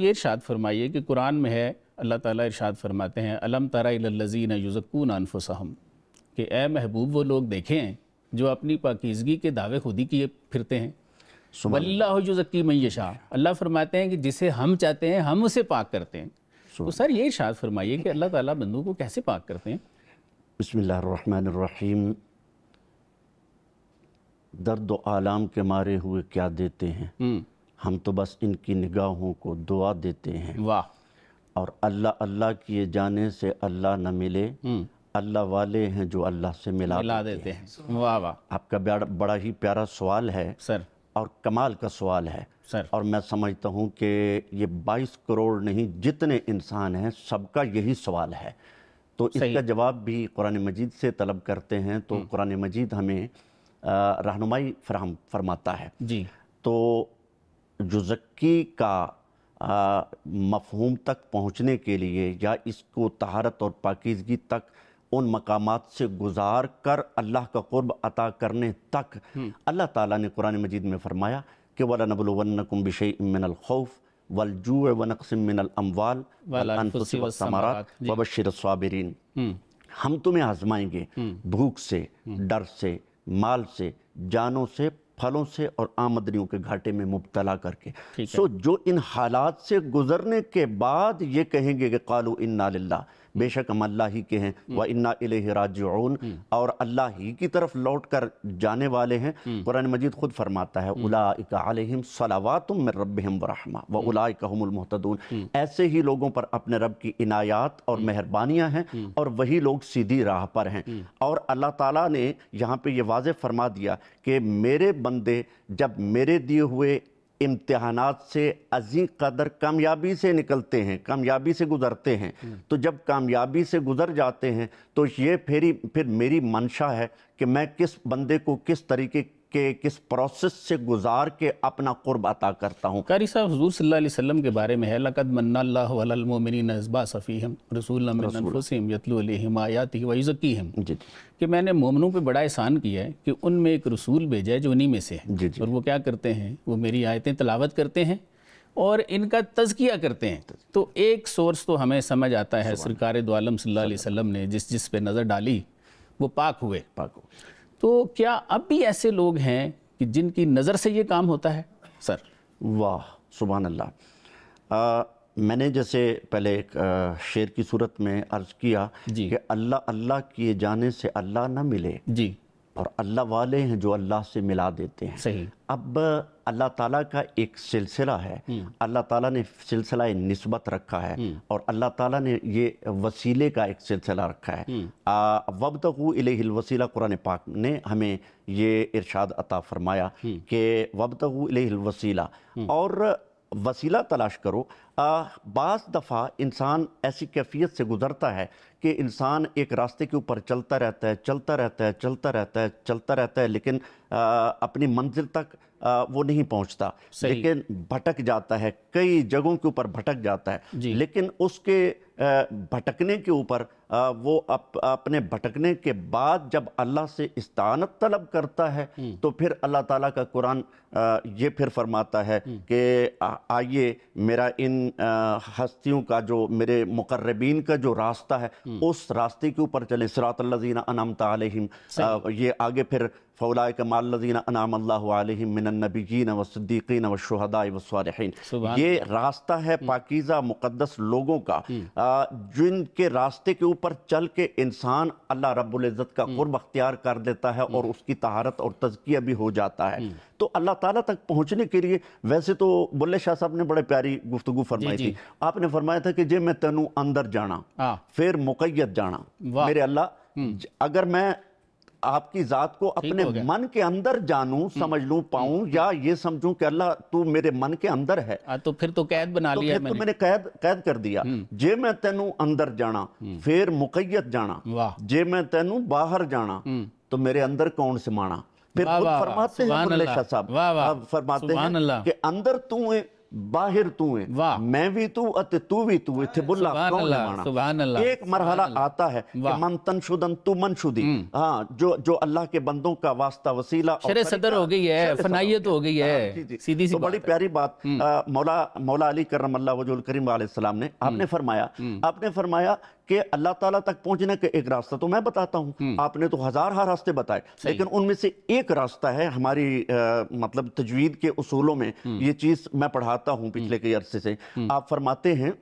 ये इरशाद फरमाइए कि कुरान में है अल्लाह ताला इरशाद फरमाते हैं अलम तारा लजीन युज़कून अनफुसहम कि ए महबूब वो लोग देखें जो अपनी पाकिजगी के दावे खुद ही किए फिरते हैं वल्लाजकी मैशा अल्लाह फरमाते हैं कि जिसे हम चाहते हैं हम उसे पाक करते हैं तो सर ये इशाद फरमाइए कि अल्लाह ताला बंदू को कैसे पाक करते हैं बसमीम दर्द आलाम के मारे हुए क्या देते हैं हम्म। हम तो बस इनकी निगाहों को दुआ देते हैं वाह और अल्लाह अल्लाह किए जाने से अल्लाह न मिले हम्म। अल्लाह वाले हैं जो अल्लाह से मिला, मिला देते, देते हैं वाह वाह आपका बड़ा ही प्यारा सवाल है सर और कमाल का सवाल है सर और मैं समझता हूँ कि ये 22 करोड़ नहीं जितने इंसान हैं सबका यही सवाल है तो इसका जवाब भी कुरान मजीद से तलब करते हैं तो हम्म। कुरान मजीद हमें रहनुमाई फराम फरमाता है जी तो जुजक्की का मफहूम तक पहुँचने के लिए या इसको तहारत और पाकिजगी तक उन मकाम से गुजार कर अल्लाह का कुर्ब अता करने तक हम्म। अल्लाह ताला ने कुरान मजीद में फ़रमाया कि वाला नबलवनकुम बिशे मिनलखौफ़ वलजू वनकसम वबशर हम तुम्हें आजमाएंगे हम्म। भूख से हम्म। डर से माल से जानों से फलों से और आमदनियों के घाटे में मुबतला करके सो जो इन हालात से गुजरने के बाद ये कहेंगे कि कालू इन्ना बेशक हम अल्लाह ही के हैं हम्म। व इन्ना राजन हम्म। और अल्लाह ही की तरफ लौट कर जाने वाले हैं हम्म। कुरान मजीद खुद फरमाता है उलाम सलावातम रब वरहमा व ऐसे ही लोगों पर अपने रब की इनायात और मेहरबानियाँ हैं और वही लोग सीधी राह पर हैं और अल्लाह ताला ने यहाँ पे ये वाज फरमा दिया कि मेरे बंदे जब मेरे दिए हुए इम्तहानात से अजी कदर कामयाबी से निकलते हैं कामयाबी से गुज़रते हैं हम्म। तो जब कामयाबी से गुज़र जाते हैं तो ये फिर फिर मेरी मंशा है कि मैं किस बंदे को किस तरीके के किस प्रोसेस से गुजार के अपना कुर्ब अता करता हूँ कारी साहब हजूर सल्ला के बारे में है लक़द कि मैंने मोमनों पे बड़ा एहसान किया है कि उनमें एक रसूल भेजा है जो उन्हीं में से है और वो क्या करते हैं वो मेरी आयतें तलावत करते हैं और इनका तजकिया करते हैं तो एक सोर्स तो हमें समझ आता है सरकार दोआलम सल्ला वसम ने जिस जिस पे नज़र डाली वो पाक हुए पाक हुए तो क्या अब भी ऐसे लोग हैं कि जिनकी नज़र से ये काम होता है सर वाह सुबह अल्लाह मैंने जैसे पहले एक शेर की सूरत में अर्ज़ किया कि अल्लाह अल्लाह किए जाने से अल्लाह ना मिले जी और अल्लाह वाले हैं जो अल्लाह से मिला देते हैं सही अब अल्लाह ताला का एक सिलसिला है हम्म। अल्लाह ताला ने सिलसिला नस्बत रखा है हम्म। और अल्लाह ताला ने ये वसीले का एक सिलसिला रखा है हम्म। वब तक वसीला कुरान पाक ने हमें ये इरशाद अता फरमाया कि वब तक वसीला और वसीला तलाश करो बज़ दफ़ा इंसान ऐसी कैफियत से गुज़रता है कि इंसान एक रास्ते के ऊपर चलता रहता है चलता रहता है चलता रहता है चलता रहता है लेकिन आ, अपनी मंजिल तक वो नहीं पहुंचता लेकिन भटक जाता है कई जगहों के ऊपर भटक जाता है लेकिन उसके भटकने के ऊपर वो अप, अपने भटकने के बाद जब अल्लाह से इस्तानत तलब करता है हम्म। तो फिर अल्लाह ताला का कुरान ये फिर फरमाता है हम्म। कि आइए मेरा इन हस्तियों का जो मेरे मुकर्रबीन का जो रास्ता है हम्म। उस रास्ते के ऊपर चले सरात अल्लाजीना अनम तम ये आगे फिर फ़ौला कमालदीन अनामल्लाबीन वसद्दीकिन वशहदा वसालहन ये रास्ता है पाकिज़ा मुक़दस लोगों का जिनके रास्ते के ऊपर चल के इंसान अल्लाह रब्ज़त का कुर्ब अख्तियार कर देता है और उसकी तहारत और तजकिया भी हो जाता है तो अल्लाह ताला तक पहुँचने के लिए वैसे तो बुल्ले शाह साहब ने बड़े प्यारी गुफ्तु फरमाई थी आपने फरमाया था कि जे मैं तेनू अंदर जाना फिर मुकैद जाना मेरे अल्लाह अगर मैं आपकी ज़ात को अपने मन के अंदर जानूं हम्म। समझ लूं पाऊं हम्म। या ये समझूं कि अल्लाह तू मेरे मन के अंदर है आ, हाँ, तो फिर तो कैद बना तो लिया तो मैंने, तो मैंने कैद कैद कर दिया हम्म। जे मैं तेनू अंदर जाना फिर मुकैयत जाना जे मैं तेनू बाहर जाना तो मेरे अंदर कौन से माना फिर फरमाते हैं फरमाते हैं कि अंदर तू ਬਾਹਰ तू है मैं भी तू ਅਤੇ तू भी तू इत बुला एक मरहला आता है कि मन तनशुदन तू मनशुदी हम्म। हाँ जो जो अल्लाह के बंदों का वास्ता वसीला शरे सदर हो गई है फनाइत हो गई है हाँ, सीधी सी तो बड़ी प्यारी बात हम्म। मौला मौला अली करम अल्लाह वजूल करीम सलाम ने हम्म। आपने फरमाया आपने फरमाया कि अल्लाह ताला तक पहुंचने का एक रास्ता तो मैं बताता हूं हम्म। आपने तो हजार हा रास्ते बताए लेकिन उनमें से एक रास्ता है हमारी आ, मतलब तजवीद के उसूलों में हम्म। ये चीज़ मैं पढ़ाता हूं पिछले हम्म। कई अरसे से आप फरमाते हैं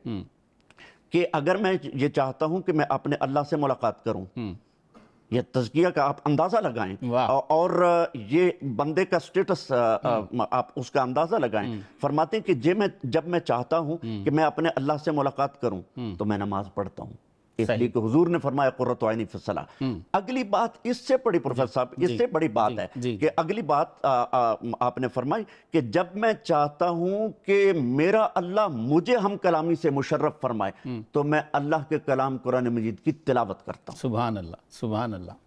कि अगर मैं ये चाहता हूं कि मैं अपने अल्लाह से मुलाकात करूं ये तजकिया का आप अंदाज़ा लगाएं और ये बंदे का स्टेटस आप उसका अंदाज़ा लगाएं फरमाते हैं कि जे मैं जब मैं चाहता हूं कि मैं अपने अल्लाह से मुलाकात करूं तो मैं नमाज पढ़ता हूं इसलिए कि हुजूर ने फरमाया कुरत आयनी फैसला हम्म। अगली बात इससे बड़ी प्रोफेसर साहब इससे बड़ी बात है कि अगली बात आपने फरमाई कि जब मैं चाहता हूं कि मेरा अल्लाह मुझे हम कलामी से मुशर्रफ फरमाए हम्म। तो मैं अल्लाह के कलाम कुरान मजीद की तिलावत करता हूँ सुबह अल्लाह सुबह अल्लाह